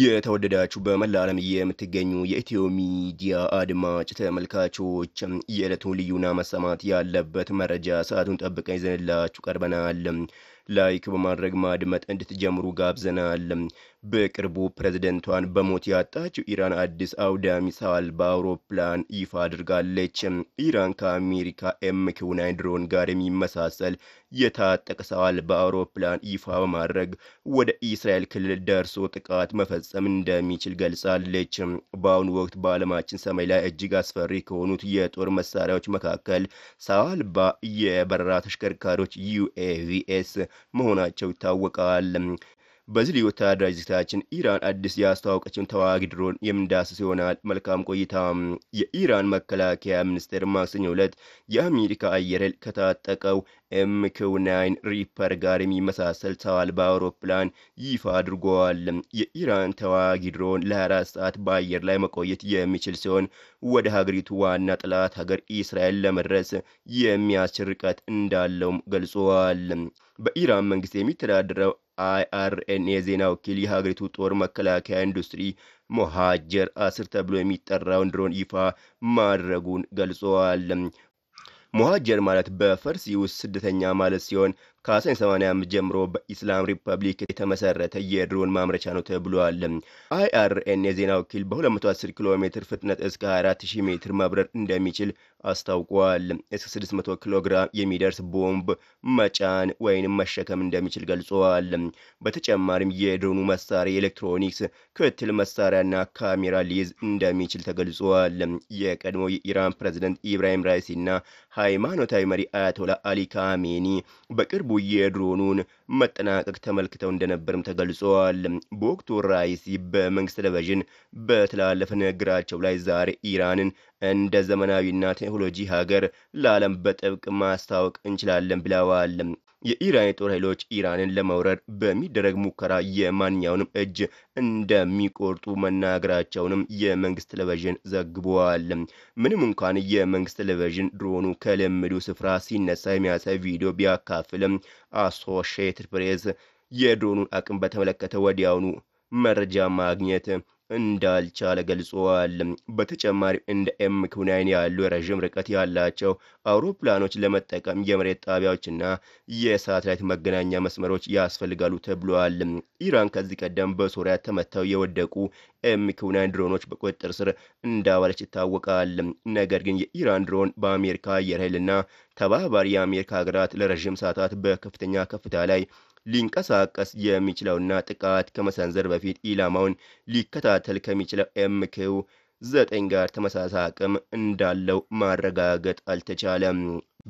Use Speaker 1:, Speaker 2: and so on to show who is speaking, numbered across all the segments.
Speaker 1: የተወደዳችሁ በመላ ዓለም የምትገኙ የኢትዮ ሚዲያ አድማጭ ተመልካቾች የዕለቱ ልዩና መሰማት ያለበት መረጃ ሰዓቱን ጠብቀን ይዘንላችሁ ቀርበናል። ላይክ በማድረግ ማድመጥ እንድትጀምሩ ጋብዘናል። በቅርቡ ፕሬዝደንቷን በሞት ያጣችው ኢራን አዲስ አውዳሚ ሰው አልባ አውሮፕላን ይፋ አድርጋለች። ኢራን ከአሜሪካ ኤምኪው ናይን ድሮን ጋር የሚመሳሰል የታጠቀ ሰው አልባ አውሮፕላን ይፋ በማድረግ ወደ እስራኤል ክልል ደርሶ ጥቃት መፈጸም እንደሚችል ገልጻለች። በአሁኑ ወቅት በዓለማችን ሰማይ ላይ እጅግ አስፈሪ ከሆኑት የጦር መሳሪያዎች መካከል ሰው አልባ የበረራ ተሽከርካሪዎች ዩኤቪኤስ መሆናቸው ይታወቃል። በዚህ ልዩ ወታደራዊ ዝግታችን ኢራን አዲስ ያስተዋወቀችውን ተዋጊ ድሮን የምንዳስስ ይሆናል። መልካም ቆይታ። የኢራን መከላከያ ሚኒስቴር ማክሰኞ ዕለት የአሜሪካ አየር ኃይል ከታጠቀው ኤምኪውናይን ሪፐር ጋር የሚመሳሰል ሰው አልባ አውሮፕላን ይፋ አድርጓል። የኢራን ተዋጊ ድሮን ለ24 ሰዓት በአየር ላይ መቆየት የሚችል ሲሆን ወደ ሀገሪቱ ዋና ጠላት ሀገር እስራኤል ለመድረስ የሚያስችል ርቀት እንዳለውም ገልጿል። በኢራን መንግስት የሚተዳደረው አይአርኤንኤ ዜና ወኪል የሀገሪቱ ጦር መከላከያ ኢንዱስትሪ ሞሃጀር አስር ተብሎ የሚጠራውን ድሮን ይፋ ማድረጉን ገልጸዋል። ሞሃጀር ማለት በፈርሲ ውስጥ ስደተኛ ማለት ሲሆን ከ1985 ጀምሮ በኢስላም ሪፐብሊክ የተመሰረተ የድሮን ማምረቻ ነው ተብሏል። አይአርኤን የዜና ወኪል በ210 ኪሎ ሜትር ፍጥነት እስከ 24000 ሜትር መብረር እንደሚችል አስታውቋል። እስከ 600 ኪሎ ግራም የሚደርስ ቦምብ መጫን ወይንም መሸከም እንደሚችል ገልጸዋል። በተጨማሪም የድሮኑ መሳሪያ የኤሌክትሮኒክስ ክትል መሳሪያና ካሜራ ሊይዝ እንደሚችል ተገልጿል። የቀድሞ የኢራን ፕሬዝደንት ኢብራሂም ራይሲና ሃይማኖታዊ መሪ አያቶላ አሊ ካሜኒ በቅርቡ የድሮኑን መጠናቀቅ ተመልክተው እንደነበርም ተገልጿል። በወቅቱ ራይሲ በመንግስት ቴሌቪዥን በተላለፈ ንግግራቸው ላይ ዛሬ ኢራንን እንደ ዘመናዊና ቴክኖሎጂ ሀገር ለዓለም በጥብቅ ማስታወቅ እንችላለን ብለዋል። የኢራን የጦር ኃይሎች ኢራንን ለመውረር በሚደረግ ሙከራ የማንኛውንም እጅ እንደሚቆርጡ መናገራቸውንም የመንግስት ቴሌቪዥን ዘግቧል። ምንም እንኳን የመንግስት ቴሌቪዥን ድሮኑ ከልምዱ ስፍራ ሲነሳ የሚያሳይ ቪዲዮ ቢያካፍልም አሶሺየትድ ፕሬስ የድሮኑን አቅም በተመለከተ ወዲያውኑ መረጃ ማግኘት እንዳልቻለ ገልጿል። በተጨማሪም እንደ ኤም ያሉ የረዥም ርቀት ያላቸው አውሮፕላኖች ለመጠቀም የመሬት ጣቢያዎችና የሳተላይት መገናኛ መስመሮች ያስፈልጋሉ ተብሏል። ኢራን ከዚህ ቀደም በሶሪያ ተመተው የወደቁ ኤም ድሮኖች በቁጥጥር ስር እንዳዋለች ይታወቃል። ነገር ግን የኢራን ድሮን በአሜሪካ አየር ኃይልና ተባባሪ የአሜሪካ ሀገራት ለረዥም ሰዓታት በከፍተኛ ከፍታ ላይ ሊንቀሳቀስ የሚችለውና ጥቃት ከመሰንዘር በፊት ኢላማውን ሊከታተል ከሚችለው ኤምኪው ዘጠኝ ጋር ተመሳሳይ አቅም እንዳለው ማረጋገጥ አልተቻለም።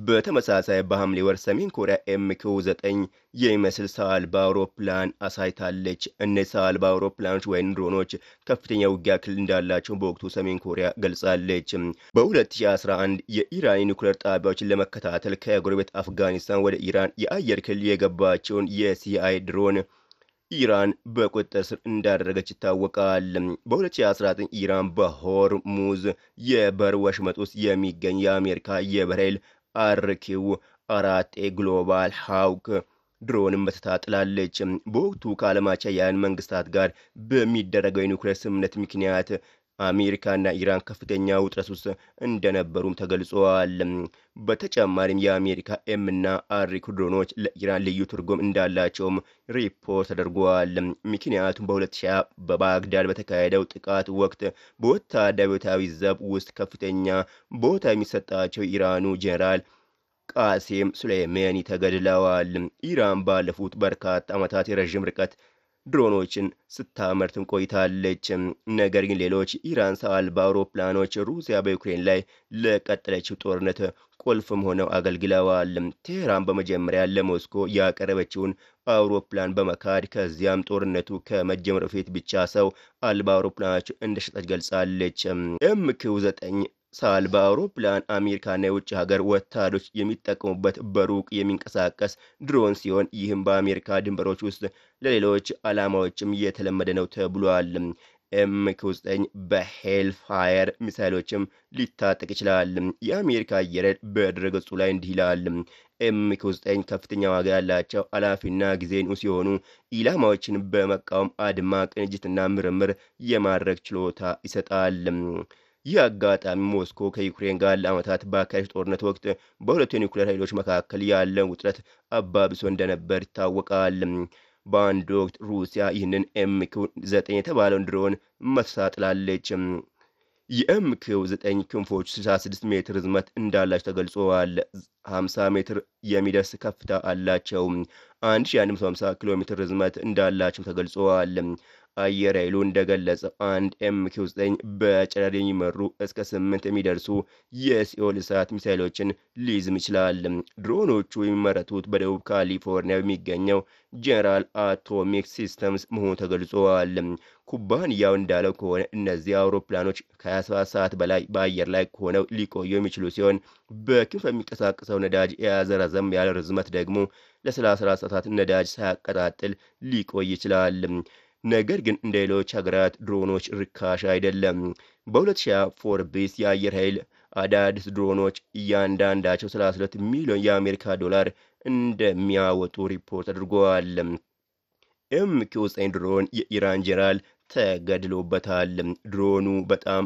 Speaker 1: በተመሳሳይ በሐምሌ ወር ሰሜን ኮሪያ ኤምኪው ዘጠኝ የሚመስል ሰው አልባ አውሮፕላን አሳይታለች። እነዚህ ሰው አልባ አውሮፕላኖች ወይም ድሮኖች ከፍተኛ ውጊያ ክልል እንዳላቸው በወቅቱ ሰሜን ኮሪያ ገልጻለች። በ2011 የኢራን ኒኩሌር ጣቢያዎችን ለመከታተል ከጎረቤት አፍጋኒስታን ወደ ኢራን የአየር ክልል የገባቸውን የሲአይ ድሮን ኢራን በቁጥጥር ስር እንዳደረገች ይታወቃል። በ2019 ኢራን በሆርሙዝ የበር ወሽመጥ ውስጥ የሚገኝ የአሜሪካ የበሬል አርኪው አራት ግሎባል ሃውክ ድሮንም በተታጥላለች። በወቅቱ ከዓለም አቻያን መንግስታት ጋር በሚደረገው የኒውክሌር ስምምነት ምክንያት አሜሪካና ኢራን ከፍተኛ ውጥረት ውስጥ እንደነበሩም ተገልጸዋል በተጨማሪም የአሜሪካ ኤምና አሪክ ድሮኖች ለኢራን ልዩ ትርጉም እንዳላቸውም ሪፖርት ተደርጓል። ምክንያቱም በ2020 በባግዳድ በተካሄደው ጥቃት ወቅት በወታደራዊ ዘብ ውስጥ ከፍተኛ ቦታ የሚሰጣቸው ኢራኑ ጄኔራል ቃሴም ሱሌይማኒ ተገድለዋል። ኢራን ባለፉት በርካታ ዓመታት የረዥም ርቀት ድሮኖችን ስታመርትም ቆይታለች። ነገር ግን ሌሎች ኢራን ሰው አልባ አውሮፕላኖች ሩሲያ በዩክሬን ላይ ለቀጠለችው ጦርነት ቁልፍም ሆነው አገልግለዋል። ቴህራን በመጀመሪያ ለሞስኮ ያቀረበችውን አውሮፕላን በመካድ ከዚያም ጦርነቱ ከመጀመሩ ፊት ብቻ ሰው አልባ አውሮፕላኖች እንደሸጠች ገልጻለች። ኤምኪው ዘጠኝ ሳል በአውሮፕላን አሜሪካና የውጭ ሀገር ወታደሮች የሚጠቀሙበት በሩቅ የሚንቀሳቀስ ድሮን ሲሆን ይህም በአሜሪካ ድንበሮች ውስጥ ለሌሎች ዓላማዎችም እየተለመደ ነው ተብሏል። ኤምኪ 9 በሄልፋየር ሚሳይሎችም ሊታጠቅ ይችላል። የአሜሪካ አየር ኃይል በድረገጹ ላይ እንዲህ ይላል። ኤምኪ 9 ከፍተኛ ዋጋ ያላቸው አላፊና ጊዜን ሲሆኑ ኢላማዎችን በመቃወም አድማ፣ ቅንጅትና ምርምር የማድረግ ችሎታ ይሰጣል። ይህ አጋጣሚ ሞስኮ ከዩክሬን ጋር ለዓመታት ባካሄደች ጦርነት ወቅት በሁለቱ የኒውክሌር ኃይሎች መካከል ያለን ውጥረት አባብሶ እንደነበር ይታወቃል። በአንድ ወቅት ሩሲያ ይህንን ኤምኪው ዘጠኝ የተባለውን ድሮን መሳጥላለች። የኤምኪው ዘጠኝ ክንፎች 66 ሜትር ርዝመት እንዳላቸው ተገልጿል። 50 ሜትር የሚደርስ ከፍታ አላቸው። 1150 ኪሎ ሜትር ርዝመት እንዳላቸው ተገልጿል። አየር ኃይሉ እንደገለጸው አንድ ኤምኪው 9 በጨረር የሚመሩ እስከ ስምንት የሚደርሱ የሲኦል እሳት ሚሳይሎችን ሊዝም ይችላል። ድሮኖቹ የሚመረቱት በደቡብ ካሊፎርኒያ በሚገኘው ጄኔራል አቶሚክ ሲስተምስ መሆኑ ተገልጿል። ኩባንያው እንዳለው ከሆነ እነዚህ አውሮፕላኖች ከ27 ሰዓት በላይ በአየር ላይ ሆነው ሊቆዩ የሚችሉ ሲሆን በክንፍ የሚንቀሳቀሰው ነዳጅ የያዘ ረዘም ያለ ርዝመት ደግሞ ለ34 ሰዓታት ነዳጅ ሳያቀጣጥል ሊቆይ ይችላል። ነገር ግን እንደ ሌሎች ሀገራት ድሮኖች ርካሽ አይደለም። በ2020 ፎርቢስ የአየር ኃይል አዳዲስ ድሮኖች እያንዳንዳቸው 32 ሚሊዮን የአሜሪካ ዶላር እንደሚያወጡ ሪፖርት አድርገዋል። ኤምኪው ድሮን የኢራን ጄኔራል ተገድሎበታል። ድሮኑ በጣም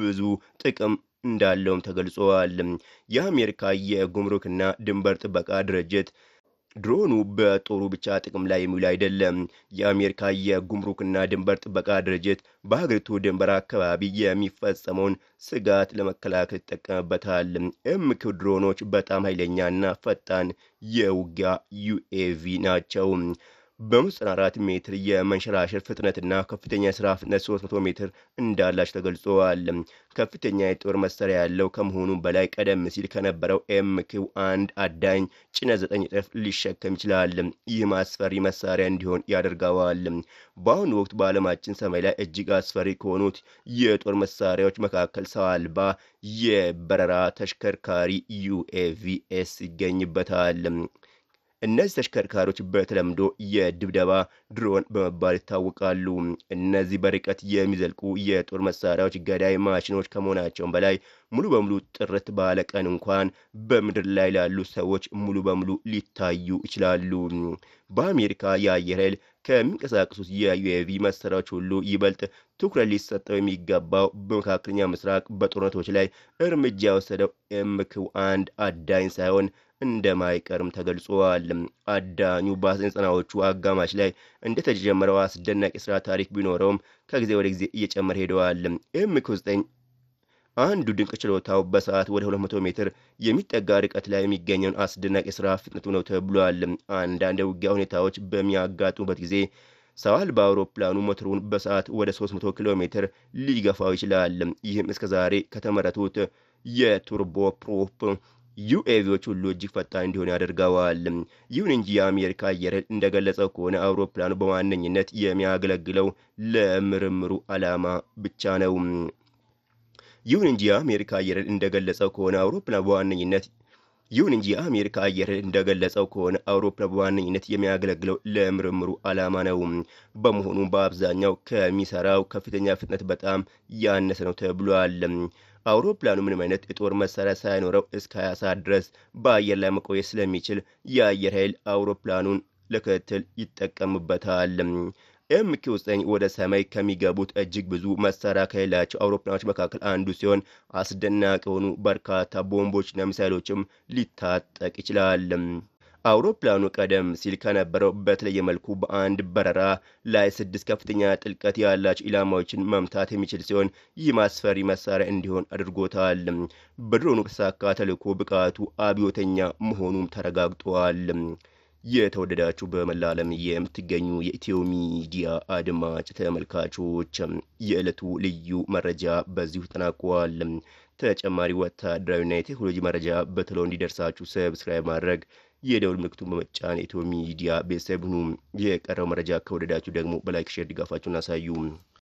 Speaker 1: ብዙ ጥቅም እንዳለውም ተገልጿል። የአሜሪካ የጉምሩክና ድንበር ጥበቃ ድርጅት ድሮኑ በጦሩ ብቻ ጥቅም ላይ የሚውል አይደለም። የአሜሪካ የጉምሩክና ድንበር ጥበቃ ድርጅት በሀገሪቱ ድንበር አካባቢ የሚፈጸመውን ስጋት ለመከላከል ይጠቀምበታል። ኤምክ ድሮኖች በጣም ኃይለኛና ፈጣን የውጊያ ዩኤቪ ናቸው። በአምስት ሜትር የመንሸራሸር ፍጥነትና ከፍተኛ የስራ ፍጥነት 300 ሜትር እንዳላቸው ተገልጿል። ከፍተኛ የጦር መሳሪያ ያለው ከመሆኑ በላይ ቀደም ሲል ከነበረው ኤምኪው አንድ አዳኝ ጭነት ዘጠኝ እጥፍ ሊሸከም ይችላል። ይህም አስፈሪ መሳሪያ እንዲሆን ያደርገዋል። በአሁኑ ወቅት በዓለማችን ሰማይ ላይ እጅግ አስፈሪ ከሆኑት የጦር መሳሪያዎች መካከል ሰው አልባ የበረራ ተሽከርካሪ ዩኤቪኤስ ይገኝበታል። እነዚህ ተሽከርካሪዎች በተለምዶ የድብደባ ድሮን በመባል ይታወቃሉ። እነዚህ በርቀት የሚዘልቁ የጦር መሳሪያዎች ገዳይ ማሽኖች ከመሆናቸውም በላይ ሙሉ በሙሉ ጥርት ባለ ቀን እንኳን በምድር ላይ ላሉ ሰዎች ሙሉ በሙሉ ሊታዩ ይችላሉ። በአሜሪካ የአየር ኃይል ከሚንቀሳቀሱት የዩኤቪ መሳሪያዎች ሁሉ ይበልጥ ትኩረት ሊሰጠው የሚገባው በመካከለኛ ምስራቅ በጦርነቶች ላይ እርምጃ የወሰደው ኤምኪው አንድ አዳኝ ሳይሆን እንደማይቀርም ተገልጿል። አዳኙ በዘጠናዎቹ አጋማሽ ላይ እንደተጀመረው አስደናቂ ስራ ታሪክ ቢኖረውም ከጊዜ ወደ ጊዜ እየጨመረ ሄደዋል። ኤምኪው 9 አንዱ ድንቅ ችሎታው በሰዓት ወደ 200 ሜትር የሚጠጋ ርቀት ላይ የሚገኘውን አስደናቂ ስራ ፍጥነቱ ነው ተብሏል። አንዳንድ የውጊያ ሁኔታዎች በሚያጋጥሙበት ጊዜ ሰው አልባ አውሮፕላኑ ሞተሩን በሰዓት ወደ 300 ኪሎ ሜትር ሊገፋው ይችላል። ይህም እስከ ዛሬ ከተመረቱት የቱርቦ ፕሮፕ ዩኤቪዎች ሁሉ እጅግ ፈጣን እንዲሆን ያደርገዋል። ይሁን እንጂ የአሜሪካ አየር እንደገለጸው ከሆነ አውሮፕላኑ በዋነኝነት የሚያገለግለው ለምርምሩ ዓላማ ብቻ ነው። ይሁን እንጂ የአሜሪካ አየር ኃይል እንደገለጸው ከሆነ አውሮፕላን በዋነኝነት ይሁን እንጂ የአሜሪካ አየር ኃይል እንደገለጸው ከሆነ አውሮፕላን በዋነኝነት የሚያገለግለው ለምርምሩ ዓላማ ነው። በመሆኑም በአብዛኛው ከሚሰራው ከፍተኛ ፍጥነት በጣም ያነሰ ነው ተብሏል። አውሮፕላኑ ምንም አይነት የጦር መሳሪያ ሳይኖረው እስከ 20 ሰዓት ድረስ በአየር ላይ መቆየት ስለሚችል የአየር ኃይል አውሮፕላኑን ለክትትል ይጠቀምበታል። ኤምኪው9 ወደ ሰማይ ከሚገቡት እጅግ ብዙ መሳሪያ ከሌላቸው አውሮፕላኖች መካከል አንዱ ሲሆን አስደናቂ የሆኑ በርካታ ቦምቦችና ሚሳይሎችም ሊታጠቅ ይችላል። አውሮፕላኑ ቀደም ሲል ከነበረው በተለየ መልኩ በአንድ በረራ ላይ ስድስት ከፍተኛ ጥልቀት ያላቸው ኢላማዎችን መምታት የሚችል ሲሆን ይህ ማስፈሪ መሳሪያ እንዲሆን አድርጎታል። በድሮኑ ተሳካ ተልዕኮ ብቃቱ አብዮተኛ መሆኑም ተረጋግጧል። የተወደዳችሁ በመላ ዓለም የምትገኙ የኢትዮ ሚዲያ አድማጭ ተመልካቾች የዕለቱ ልዩ መረጃ በዚሁ ተጠናቋል። ተጨማሪ ወታደራዊና የቴክኖሎጂ መረጃ በተሎ እንዲደርሳችሁ ሰብስክራይብ ማድረግ የደውል ምልክቱን በመጫን የኢትዮ ሚዲያ ቤተሰብ ሁኑ። የቀረው መረጃ ከወደዳችሁ ደግሞ በላይክ ሼር ድጋፋችሁን አሳዩ።